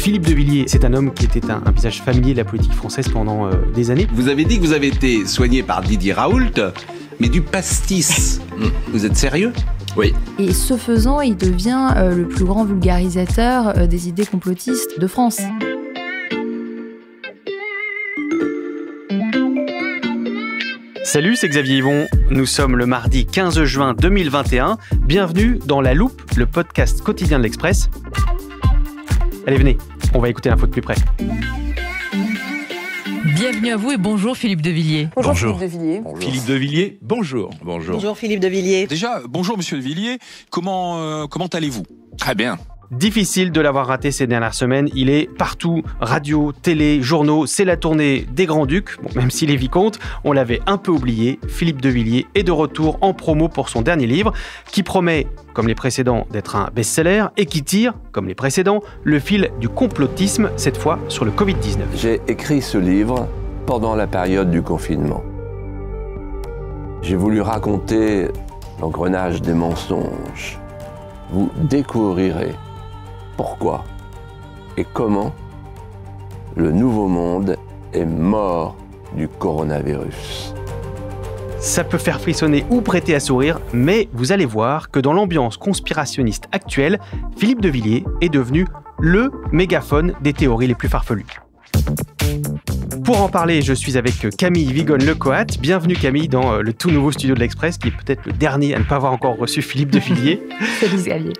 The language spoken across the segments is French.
Philippe de Villiers, c'est un homme qui était un, visage familier de la politique française pendant euh, des années. Vous avez dit que vous avez été soigné par Didier Raoult, mais du pastis. Hum. vous êtes sérieux oui. Et ce faisant, il devient euh, le plus grand vulgarisateur euh, des idées complotistes de France. Salut, c'est Xavier Yvon. Nous sommes le mardi 15 juin 2021. Bienvenue dans La Loupe, le podcast quotidien de l'Express. Allez, venez, on va écouter l'info de plus près. Bienvenue à vous et bonjour Philippe Devilliers. Bonjour, bonjour. Philippe Devilliers. Bonjour. Philippe Devilliers, bonjour. Bonjour. Bonjour Philippe Villiers. Déjà, bonjour Monsieur Devilliers. Comment, euh, comment allez-vous Très bien difficile de l'avoir raté ces dernières semaines. Il est partout, radio, télé, journaux, c'est la tournée des Grands Ducs, même s'il est vicomte, on l'avait un peu oublié, Philippe de Villiers est de retour en promo pour son dernier livre, qui promet, comme les précédents, d'être un best-seller et qui tire, comme les précédents, le fil du complotisme, cette fois sur le Covid-19. J'ai écrit ce livre pendant la période du confinement. J'ai voulu raconter l'engrenage des mensonges. Vous découvrirez pourquoi et comment le nouveau monde est mort du coronavirus. Ça peut faire frissonner ou prêter à sourire, mais vous allez voir que dans l'ambiance conspirationniste actuelle, Philippe de Villiers est devenu le mégaphone des théories les plus farfelues. Pour en parler, je suis avec Camille Vigonne-Lecoat. Bienvenue Camille dans euh, le tout nouveau studio de l'Express, qui est peut-être le dernier à ne pas avoir encore reçu Philippe de Villiers. Salut Xavier.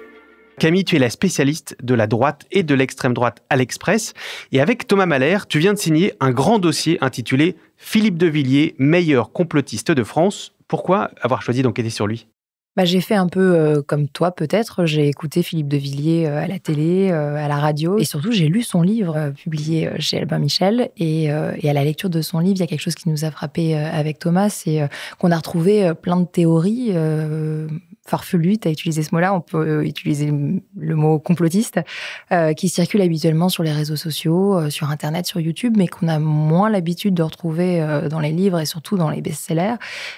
Camille, tu es la spécialiste de la droite et de l'extrême droite à l'Express. Et avec Thomas Malher, tu viens de signer un grand dossier intitulé Philippe de Villiers, meilleur complotiste de France. Pourquoi avoir choisi d'enquêter sur lui bah, j'ai fait un peu euh, comme toi peut-être, j'ai écouté Philippe de Villiers euh, à la télé, euh, à la radio, et surtout j'ai lu son livre publié chez Albin Michel, et, et, à la lecture de son livre, il y a quelque chose qui nous a frappé avec Thomas, c'est qu'on a retrouvé plein de théories farfelu, à utiliser utilisé ce mot-là, on peut euh, utiliser le mot complotiste, euh, qui circule habituellement sur les réseaux sociaux, euh, sur Internet, sur YouTube, mais qu'on a moins l'habitude de retrouver dans les livres et surtout dans les best-sellers.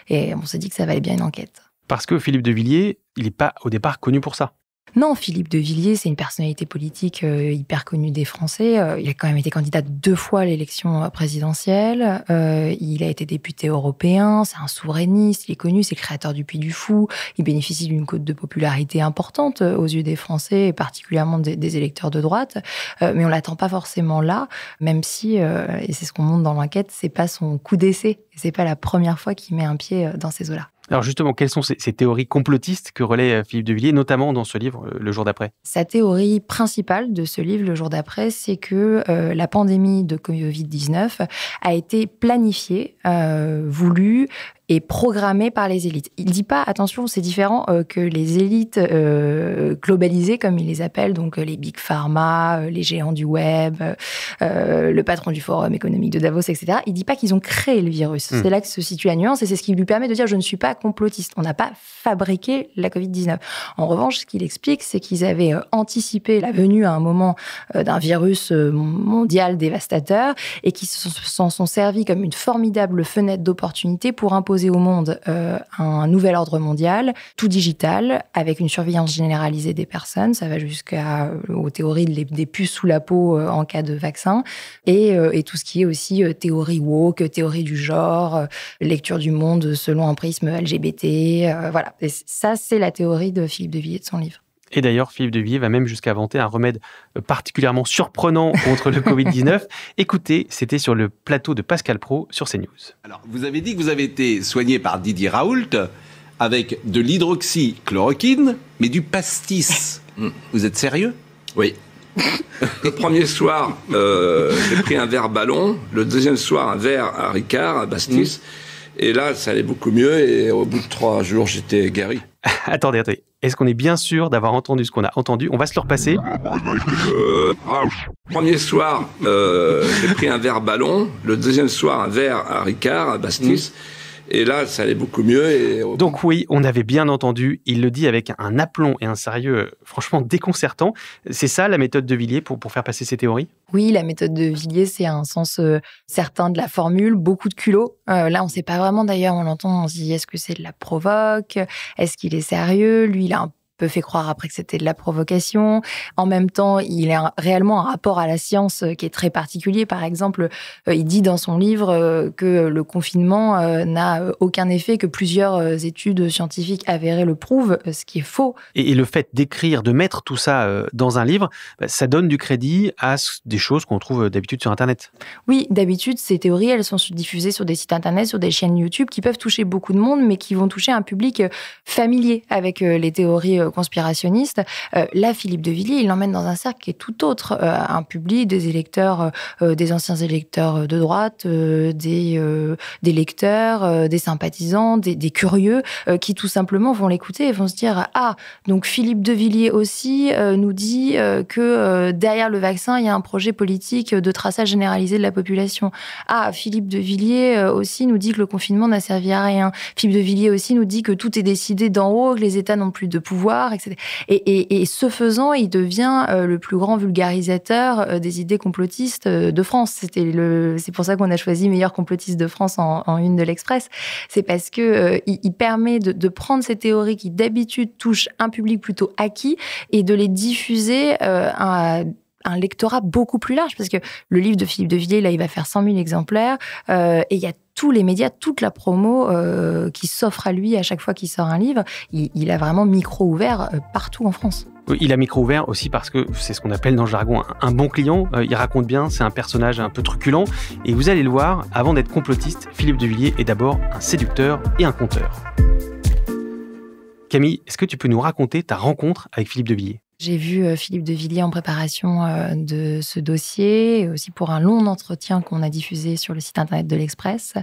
Et on s'est dit que ça valait bien une enquête. Parce que Philippe de Villiers, il n'est pas au départ connu pour ça. Non, Philippe de Villiers, c'est une personnalité politique euh, hyper connue des Français. Euh, il a quand même été candidat deux fois à l'élection présidentielle. Euh, il a été député européen, c'est un souverainiste, il est connu, c'est le créateur du Puy du Fou. Il bénéficie d'une cote de popularité importante aux yeux des Français, et particulièrement des, électeurs de droite. mais on l'attend pas forcément là, même si, et c'est ce qu'on montre dans l'enquête, c'est pas son coup d'essai. C'est pas la première fois qu'il met un pied dans ces eaux-là. Alors justement, quelles sont ces, théories complotistes que relaie euh, Philippe de Villiers, notamment dans ce livre euh, Le jour d'après Sa théorie principale de ce livre Le jour d'après, c'est que euh, la pandémie de Covid-19 a été planifiée, voulue est programmé par les élites. Il dit pas, attention, c'est différent euh, que les élites euh, globalisées, comme il les appelle, donc euh, les big pharma, les géants du web, le patron du forum économique de Davos, etc. Il dit pas qu'ils ont créé le virus. Hmm. C'est là que se situe la nuance et c'est ce qui lui permet de dire je ne suis pas complotiste. On n'a pas fabriqué la Covid-19. En revanche, ce qu'il explique, c'est qu'ils avaient anticipé la venue à un moment d'un virus mondial dévastateur et qu'ils s'en sont servis comme une formidable fenêtre d'opportunité pour imposer au monde euh, un nouvel ordre mondial, tout digital, avec une surveillance généralisée des personnes. Ça va jusqu'aux euh, théories des puces sous la peau euh, en cas de vaccin. Et, et, tout ce qui est aussi théorie woke, théorie du genre, lecture du monde selon un prisme LGBT. voilà. ça, c'est la théorie de Philippe de de son livre. Et d'ailleurs, Philippe Devilliers va même jusqu'à inventer un remède euh, particulièrement surprenant contre le Covid-19. Écoutez, c'était sur le plateau de Pascal Pro sur CNews. Alors, vous avez dit que vous avez été soigné par Didier Raoult avec de l'hydroxychloroquine, mais du pastis. Hmm. vous êtes sérieux Oui. le premier soir, euh, j'ai pris un verre ballon. Le deuxième soir, un verre à Ricard, à Bastis. Hmm. Et là, ça allait beaucoup mieux. Et au bout de trois jours, j'étais guéri. attendez, attendez. Est-ce qu'on est bien sûr d'avoir entendu ce qu'on a entendu On va se le repasser. Euh, ah, premier soir, euh, j'ai pris un verre ballon. Le deuxième soir, un verre à Ricard, à Bastis. Mm. Et là, ça allait beaucoup mieux. Donc oui, on avait bien entendu, il le dit avec un aplomb et un sérieux euh, franchement déconcertant. C'est ça la méthode de Villiers pour, faire passer ses théories Oui, la méthode de Villiers, c'est un sens euh, certain de la formule, beaucoup de culot. Euh, là, on ne sait pas vraiment d'ailleurs, on l'entend, on se dit est-ce que c'est de la provoque Est-ce qu'il est sérieux Lui, il a un fait croire après que c'était de la provocation. En même temps, il a réellement un rapport à la science euh, qui est très particulier. Par exemple, euh, il dit dans son livre euh, que le confinement n'a aucun effet, que plusieurs études scientifiques avérées le prouvent, ce qui est faux. Et, le fait d'écrire, de mettre tout ça dans un livre, bah, ça donne du crédit à des choses qu'on trouve d'habitude sur Internet. Oui, d'habitude, ces théories, elles sont diffusées sur des sites Internet, sur des chaînes YouTube qui peuvent toucher beaucoup de monde, mais qui vont toucher un public familier avec les théories conspirationniste, euh, là, Philippe de Villiers, il l'emmène dans un cercle qui est tout autre, euh, un public, des électeurs, euh, des anciens électeurs de droite, des, des lecteurs, des sympathisants, des, des curieux, qui tout simplement vont l'écouter et vont se dire, ah, donc Philippe de Villiers aussi nous dit que derrière le vaccin, il y a un projet politique de traçage généralisé de la population. Ah, Philippe de Villiers aussi nous dit que le confinement n'a servi à rien. Philippe de Villiers aussi nous dit que tout est décidé d'en haut, que les États n'ont plus de pouvoir et, ce faisant, il devient euh, le plus grand vulgarisateur euh, des idées complotistes euh, de France. C'était le, c'est pour ça qu'on a choisi meilleur complotiste de France en, une de l'Express. C'est parce que il, permet de, prendre ces théories qui d'habitude touchent un public plutôt acquis et de les diffuser à un lectorat beaucoup plus large parce que le livre de Philippe de Villiers, là, il va faire 100 000 exemplaires et il y a tous les médias, toute la promo euh, qui s'offre à lui à chaque fois qu'il sort un livre. Il, il, a vraiment micro ouvert euh, partout en France. Il a micro ouvert aussi parce que c'est ce qu'on appelle dans le jargon un bon client. Euh, il raconte bien, c'est un personnage un peu truculent. Et vous allez le voir, avant d'être complotiste, Philippe Devilliers est d'abord un séducteur et un conteur. Camille, est-ce que tu peux nous raconter ta rencontre avec Philippe Devilliers j'ai vu euh, Philippe de Villiers en préparation euh, de ce dossier, aussi pour un long entretien qu'on a diffusé sur le site internet de l'Express,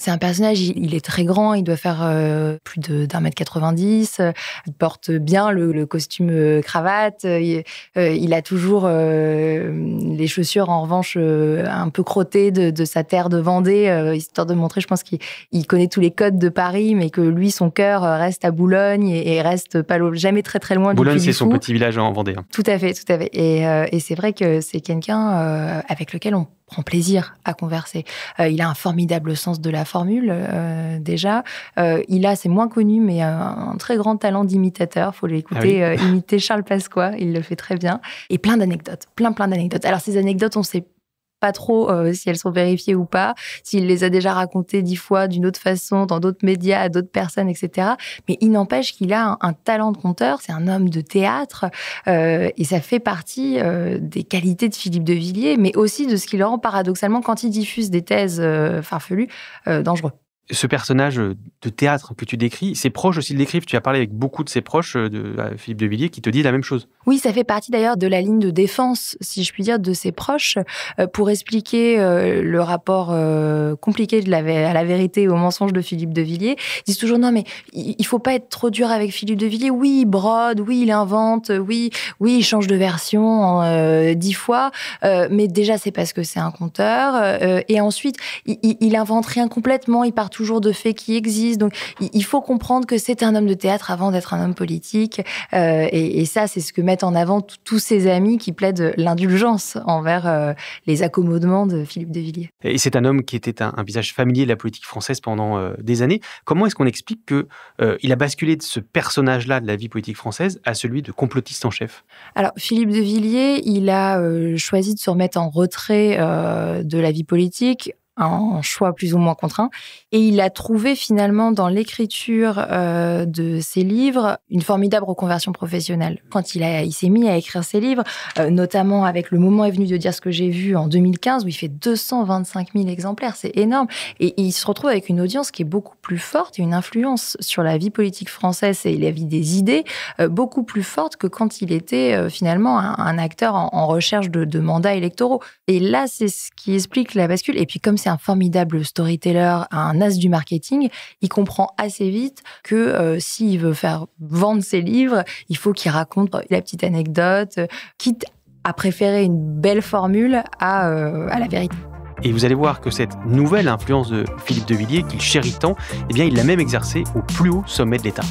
c'est un personnage, il, est très grand, il doit faire euh, plus d'un mètre 90, euh, il porte bien le, costume euh, cravate, il, a toujours les chaussures en revanche un peu crottées de, sa terre de Vendée, histoire de montrer, je pense qu'il connaît tous les codes de Paris, mais que lui, son cœur reste à Boulogne et, reste pas, jamais très très loin Boulogne, du Boulogne, c'est son petit village en Vendée. Hein. Tout à fait, tout à fait. Et, et c'est vrai que c'est quelqu'un avec lequel on prend plaisir à converser. Euh, il a un formidable sens de la formule euh, déjà. Euh, il a, c'est moins connu, mais un, très grand talent d'imitateur. Faut l'écouter ah imiter Charles Pasqua, il le fait très bien. Et plein d'anecdotes, plein plein d'anecdotes. Alors ces anecdotes, on sait pas trop euh, si elles sont vérifiées ou pas, s'il les a déjà racontées dix fois d'une autre façon, dans d'autres médias, à d'autres personnes, etc. Mais il n'empêche qu'il a un, talent de conteur, c'est un homme de théâtre, euh, et ça fait partie euh, des qualités de Philippe de Villiers, mais aussi de ce qui le rend paradoxalement, quand il diffuse des thèses farfelues, dangereux ce personnage euh, de théâtre que tu décris, ses proches aussi le décrivent. Tu as parlé avec beaucoup de ses proches, euh, de euh, Philippe de Villiers, qui te dit la même chose. Oui, ça fait partie d'ailleurs de la ligne de défense, si je puis dire, de ses proches, pour expliquer le rapport compliqué de la, à la vérité et au mensonge de Philippe de Villiers. Ils disent toujours non, mais il faut pas être trop dur avec Philippe de Villiers. Oui, il brode, oui, il invente, oui, oui, il change de version dix fois, mais déjà c'est parce que c'est un conteur. et ensuite, il, invente rien complètement, il part toujours de faits qui existent. Donc, il faut comprendre que c'est un homme de théâtre avant d'être un homme politique. Euh, et, ça, c'est ce que mettent en avant tous ses amis qui plaident l'indulgence envers euh, les accommodements de Philippe de Villiers. Et c'est un homme qui était un, visage familier de la politique française pendant euh, des années. Comment est-ce qu'on explique qu'il a basculé de ce personnage-là de la vie politique française à celui de complotiste en chef Alors, Philippe de Villiers, il a choisi de se remettre en retrait de la vie politique un choix plus ou moins contraint. Et il a trouvé finalement dans l'écriture euh, de ses livres une formidable reconversion professionnelle. Quand il, a, il s'est mis à écrire ses livres, euh, notamment avec Le moment est venu de dire ce que j'ai vu en 2015, où il fait 225 000 exemplaires, c'est énorme. Et, il se retrouve avec une audience qui est beaucoup plus forte et une influence sur la vie politique française et la vie des idées euh, beaucoup plus forte que quand il était finalement un, acteur en, recherche de, de mandats électoraux. Et là, c'est ce qui explique la bascule. Et puis comme c'est un formidable storyteller, un as du marketing, il comprend assez vite que euh, s'il veut faire vendre ses livres, il faut qu'il raconte la petite anecdote, quitte à préférer une belle formule euh, à, la vérité. Et vous allez voir que cette nouvelle influence de Philippe de Villiers, qu'il chérit tant, eh bien, il l'a même exercée au plus haut sommet de l'État.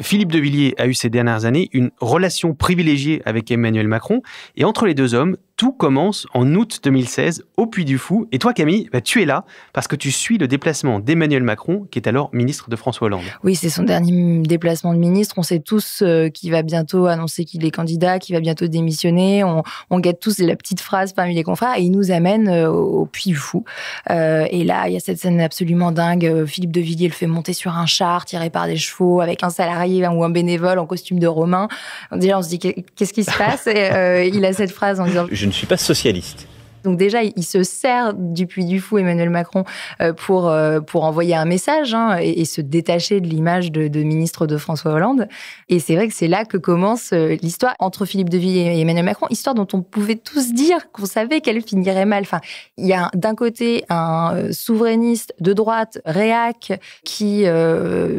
Philippe de Villiers a eu ces dernières années une relation privilégiée avec Emmanuel Macron, et entre les deux hommes, tout commence en août 2016 au Puy du Fou. Et toi, Camille, bah, tu es là parce que tu suis le déplacement d'Emmanuel Macron, qui est alors ministre de François Hollande. Oui, c'est son dernier déplacement de ministre. On sait tous euh, qu'il va bientôt annoncer qu'il est candidat, qu'il va bientôt démissionner. On, on guette tous la petite phrase parmi les confrères et il nous amène euh, au Puy du Fou. Euh, et là, il y a cette scène absolument dingue. Philippe de Villiers le fait monter sur un char tiré par des chevaux avec un salarié ou un bénévole en costume de Romain. Déjà, on se dit qu'est-ce qui se passe et, Il a cette phrase en disant ne suis pas socialiste. Donc déjà, il se sert du puits du fou Emmanuel Macron euh, pour, euh, pour envoyer un message hein, et, se détacher de l'image de, ministre de François Hollande. Et c'est vrai que c'est là que commence euh, l'histoire entre Philippe de Villiers et Emmanuel Macron, histoire dont on pouvait tous dire qu'on savait qu'elle finirait mal. Enfin, il y a d'un côté un souverainiste de droite, réac, qui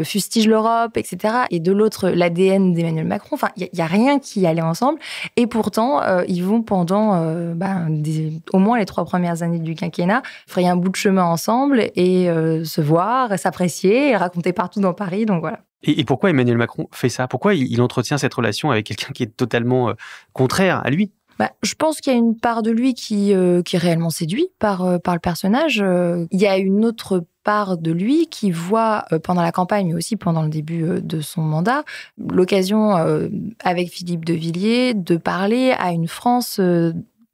fustige l'Europe, etc. Et de l'autre, l'ADN d'Emmanuel Macron. Enfin, il n'y a, rien qui allait ensemble. Et pourtant, ils vont pendant ben, des au moins les trois premières années du quinquennat, ferait un bout de chemin ensemble et euh, se voir, s'apprécier, raconter partout dans Paris. Donc voilà. Et, pourquoi Emmanuel Macron fait ça Pourquoi il, entretient cette relation avec quelqu'un qui est totalement euh, contraire à lui bah, je pense qu'il y a une part de lui qui, euh, est réellement séduit par, le personnage. il y a une autre part de lui qui voit pendant la campagne, mais aussi pendant le début de son mandat, l'occasion avec Philippe de Villiers de parler à une France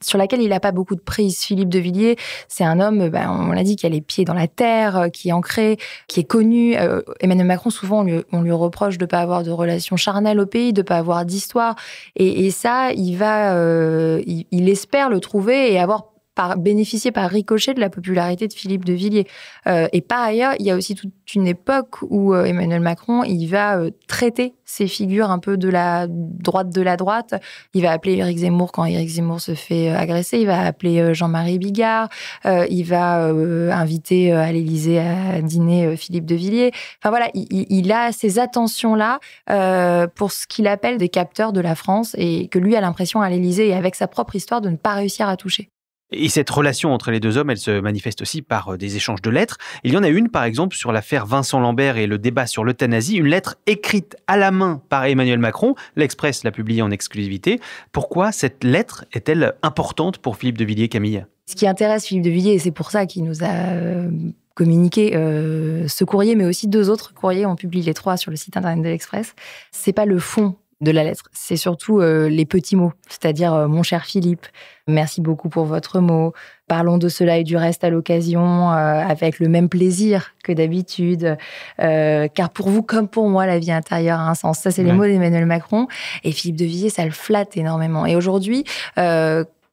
sur laquelle il n'a pas beaucoup de prise. Philippe de Villiers, c'est un homme, bah, on l'a dit, qui a les pieds dans la terre, euh, qui est ancré, qui est connu. Euh, Emmanuel Macron, souvent, on lui, reproche de ne pas avoir de relations charnelles au pays, de ne pas avoir d'histoire. Et, ça, il va, euh, il espère le trouver et avoir bénéficier par ricochet de la popularité de Philippe de Villiers. Euh, et par ailleurs, il y a aussi toute une époque où euh, Emmanuel Macron, il va euh, traiter ces figures un peu de la droite de la droite. Il va appeler Éric Zemmour quand Éric Zemmour se fait agresser. Il va appeler Jean-Marie Bigard. il va inviter à l'Élysée à dîner Philippe de Villiers. Enfin voilà, il, il a ces attentions-là pour ce qu'il appelle des capteurs de la France et que lui a l'impression à l'Élysée et avec sa propre histoire de ne pas réussir à toucher. Et cette relation entre les deux hommes, elle se manifeste aussi par euh, des échanges de lettres. Il y en a une, par exemple, sur l'affaire Vincent Lambert et le débat sur l'euthanasie, une lettre écrite à la main par Emmanuel Macron. L'Express l'a publiée en exclusivité. Pourquoi cette lettre est-elle importante pour Philippe de Villiers, Camille Ce qui intéresse Philippe de Villiers, et c'est pour ça qu'il nous a euh, communiqué euh, ce courrier, mais aussi deux autres courriers. On publie les trois sur le site internet de l'Express. C'est pas le fond de la lettre. C'est surtout euh, les petits mots, c'est-à-dire euh, mon cher Philippe, merci beaucoup pour votre mot, parlons de cela et du reste à l'occasion, euh, avec le même plaisir que d'habitude, car pour vous comme pour moi, la vie intérieure a un sens. Ça, c'est les mots d'Emmanuel Macron, et Philippe de Villiers, ça le flatte énormément. Et aujourd'hui,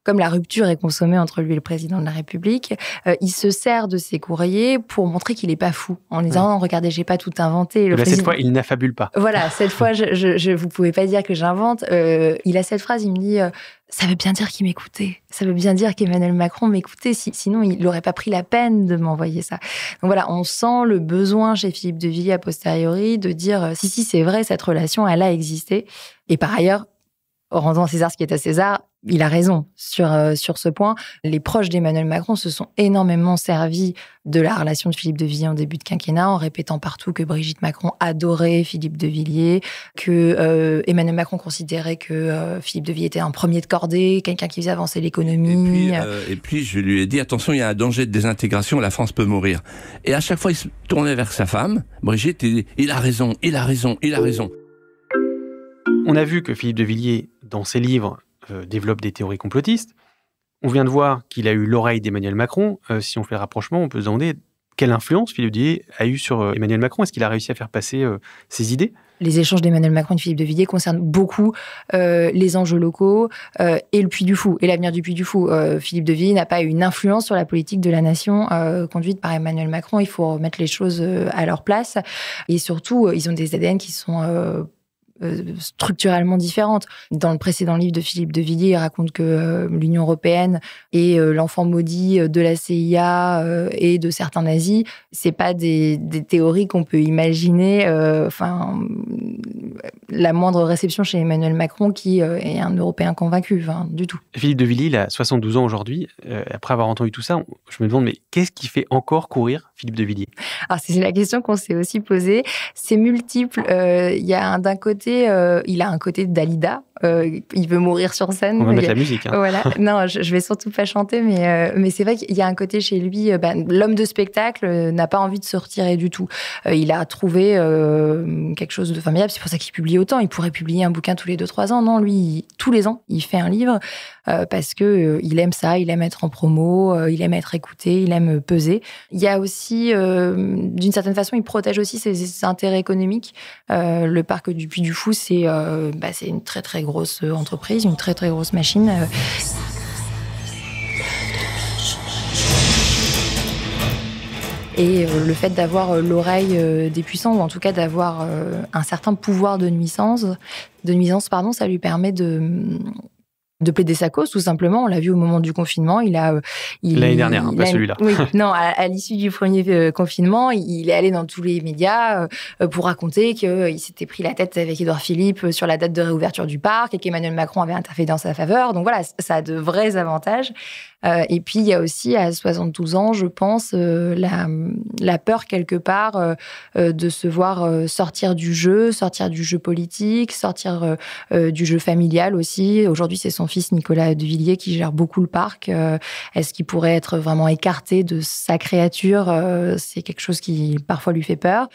comme la rupture est consommée entre lui et le président de la République, euh, il se sert de ses courriers pour montrer qu'il n'est pas fou, en disant Regardez, j'ai pas tout inventé. » cette fois, il n'affabule pas. Voilà, cette fois, je, je, je, vous pouvez pas dire que j'invente. Euh, il a cette phrase, il me dit euh, ça veut bien dire qu'il m'écoutait. Ça veut bien dire qu'Emmanuel Macron m'écoutait. sinon, il n'aurait pas pris la peine de m'envoyer ça. Donc voilà, on sent le besoin chez Philippe de Villiers a posteriori de dire si, si, c'est vrai, cette relation, elle a existé. Et par ailleurs, rendant à César ce qui est à César, il a raison sur, euh, sur ce point. Les proches d'Emmanuel Macron se sont énormément servis de la relation de Philippe de Villiers en début de quinquennat, en répétant partout que Brigitte Macron adorait Philippe de Villiers, que euh, Emmanuel Macron considérait que euh, Philippe de Villiers était un premier de cordée, quelqu'un qui faisait avancer l'économie. Et, puis je lui ai dit attention, il y a un danger de désintégration, la France peut mourir. Et à chaque fois, il se tournait vers sa femme, Brigitte, il a raison, il a raison, il a raison. On a vu que Philippe de Villiers, dans ses livres, euh, développe des théories complotistes. On vient de voir qu'il a eu l'oreille d'Emmanuel Macron. Euh, si on fait le rapprochement, on peut se demander quelle influence Philippe de Villiers a eu sur euh, Emmanuel Macron. Est-ce qu'il a réussi à faire passer ses idées les échanges d'Emmanuel Macron et Philippe de Villiers concernent beaucoup les enjeux locaux et le Puy du Fou et l'avenir du Puy du Fou. Philippe de Villiers n'a pas eu une influence sur la politique de la nation conduite par Emmanuel Macron. Il faut remettre les choses à leur place et surtout, ils ont des ADN qui sont euh, structurellement différentes. Dans le précédent livre de Philippe de Villiers, il raconte que euh, l'Union européenne est euh, l'enfant maudit de la CIA et de certains nazis, c'est pas des, théories qu'on peut imaginer. Enfin, la moindre réception chez Emmanuel Macron, qui est un Européen convaincu, du tout. Philippe de Villiers, il a 72 ans aujourd'hui. après avoir entendu tout ça, je me demande, mais qu'est-ce qui fait encore courir Philippe de Villiers Alors, c'est la question qu'on s'est aussi posée. C'est multiple. Euh, il y a d'un côté, euh, il a un côté Dalida. Euh, il veut mourir sur scène. On va mettre la musique. Hein. Voilà. non, je, vais surtout pas chanter, mais, c'est vrai qu'il y a un côté chez lui. Ben, l'homme de spectacle n'a pas envie de se retirer du tout. il a trouvé quelque chose de formidable. C'est pour ça qu'il publie autant. Il pourrait publier un bouquin tous les deux, trois ans. Non, lui, tous les ans, il fait un livre parce que il aime ça. Il aime être en promo. il aime être écouté. Il aime peser. Il y a aussi euh, d'une certaine façon, il protège aussi ses, intérêts économiques. Euh, le parc du Puy du Fou, c'est euh, bah, une très très grosse entreprise, une très très grosse machine. Et le fait d'avoir l'oreille des puissants, ou en tout cas d'avoir un certain pouvoir de nuisance, de nuisance pardon, ça lui permet de de plaider sa cause, tout simplement. On l'a vu au moment du confinement, il a... Euh, l'année dernière, hein, pas celui-là. Oui, non, à, l'issue du premier euh, confinement, il est allé dans tous les médias euh, pour raconter qu'il s'était pris la tête avec Édouard Philippe sur la date de réouverture du parc et qu'Emmanuel Macron avait interféré dans sa faveur. Donc voilà, ça a de vrais avantages. Euh, et puis, il y a aussi, à 72 ans, je pense, euh, la, peur, quelque part, euh, de se voir sortir du jeu, sortir du jeu politique, sortir du jeu familial aussi. Aujourd'hui, c'est son fils, Nicolas de qui gère beaucoup le parc. Est-ce qu'il pourrait être vraiment écarté de sa créature C'est quelque chose qui parfois lui fait peur.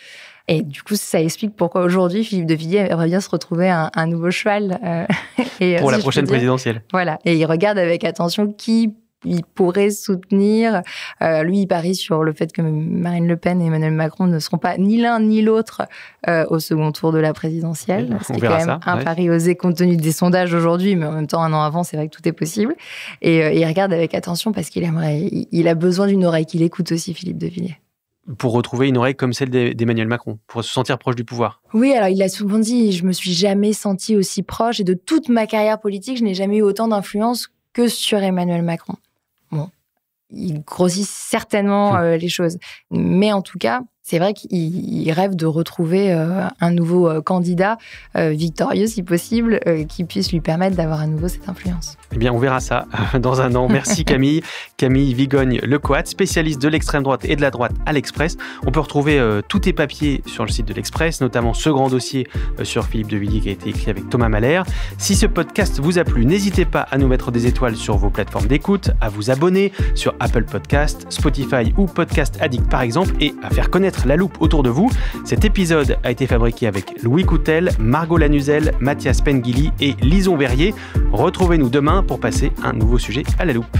Et du coup, ça explique pourquoi aujourd'hui, Philippe de Villiers aimerait bien se retrouver un, nouveau cheval. Euh, et, euh, pour la prochaine présidentielle. Voilà. Et il regarde avec attention qui il pourrait soutenir. Euh, lui, il parie sur le fait que Marine Le Pen et Emmanuel Macron ne seront pas ni l'un ni l'autre euh, au second tour de la présidentielle. C'est quand même un pari osé compte tenu des sondages aujourd'hui, mais en même temps, un an avant, c'est vrai que tout est possible. Et, euh, il regarde avec attention parce qu'il aimerait, il, a besoin d'une oreille qu'il écoute aussi, Philippe de Villiers pour retrouver une oreille comme celle d'Emmanuel Macron, pour se sentir proche du pouvoir. Oui, alors il a souvent dit, je me suis jamais senti aussi proche et de toute ma carrière politique, je n'ai jamais eu autant d'influence que sur Emmanuel Macron. Bon, il grossit certainement hmm. euh, les choses, mais en tout cas, c'est vrai qu'il rêve de retrouver euh, un nouveau euh, candidat euh, victorieux, si possible, qui puisse lui permettre d'avoir à nouveau cette influence. Eh bien, on verra ça dans un an. Merci Camille. Camille Vigogne-Lecoat, spécialiste de l'extrême droite et de la droite à l'Express. On peut retrouver tous tes papiers sur le site de l'Express, notamment ce grand dossier sur Philippe de Villiers qui a été écrit avec Thomas Malher. Si ce podcast vous a plu, n'hésitez pas à nous mettre des étoiles sur vos plateformes d'écoute, à vous abonner sur Apple Podcast, Spotify ou Podcast Addict par exemple, et à faire connaître la loupe autour de vous. Cet épisode a été fabriqué avec Louis Coutel, Margot Lanuzel, Mathias Pengili et Lison Verrier. Retrouvez-nous demain pour passer un nouveau sujet à la loupe.